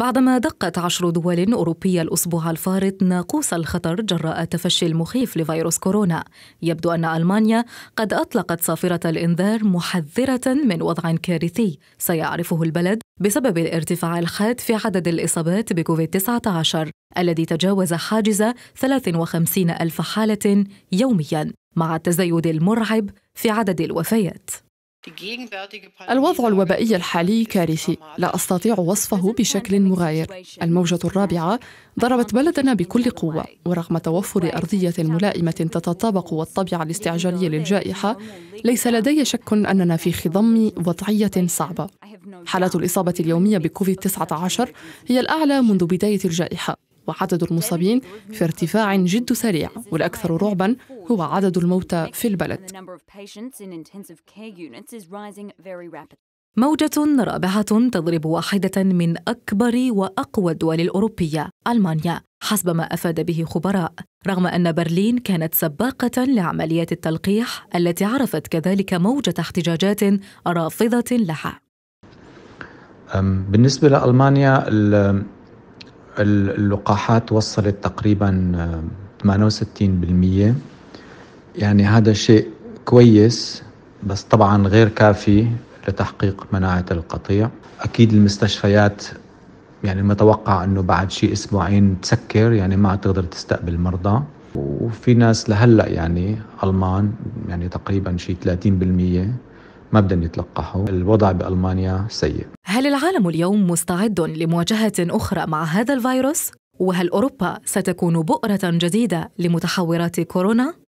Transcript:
بعدما دقت عشر دول أوروبية الأسبوع الفارط ناقوس الخطر جراء تفشي المخيف لفيروس كورونا يبدو أن ألمانيا قد أطلقت صافرة الإنذار محذرة من وضع كارثي سيعرفه البلد بسبب الارتفاع الحاد في عدد الإصابات بكوفيد-19 الذي تجاوز حاجز 53 ألف حالة يومياً مع التزايد المرعب في عدد الوفيات الوضع الوبائي الحالي كارثي لا استطيع وصفه بشكل مغاير الموجه الرابعه ضربت بلدنا بكل قوه ورغم توفر ارضيه ملائمه تتطابق والطبيعه الاستعجاليه للجائحه ليس لدي شك اننا في خضم وضعيه صعبه حالات الاصابه اليوميه بكوفيد 19 هي الاعلى منذ بدايه الجائحه وعدد المصابين في ارتفاع جد سريع والاكثر رعبا هو عدد الموتى في البلد موجة رابعة تضرب واحدة من أكبر وأقوى الدول الأوروبية ألمانيا حسب ما أفاد به خبراء رغم أن برلين كانت سباقة لعملية التلقيح التي عرفت كذلك موجة احتجاجات رافضة لها بالنسبة لألمانيا اللقاحات وصلت تقريبا 68% يعني هذا شيء كويس بس طبعا غير كافي لتحقيق مناعة القطيع أكيد المستشفيات يعني متوقع أنه بعد شيء أسبوعين تسكر يعني ما عاد تقدر تستقبل مرضى وفي ناس لهلأ يعني ألمان يعني تقريبا شيء 30% ما بدهم يتلقحوا الوضع بألمانيا سيء هل العالم اليوم مستعد لمواجهة أخرى مع هذا الفيروس؟ وهل أوروبا ستكون بؤرة جديدة لمتحورات كورونا؟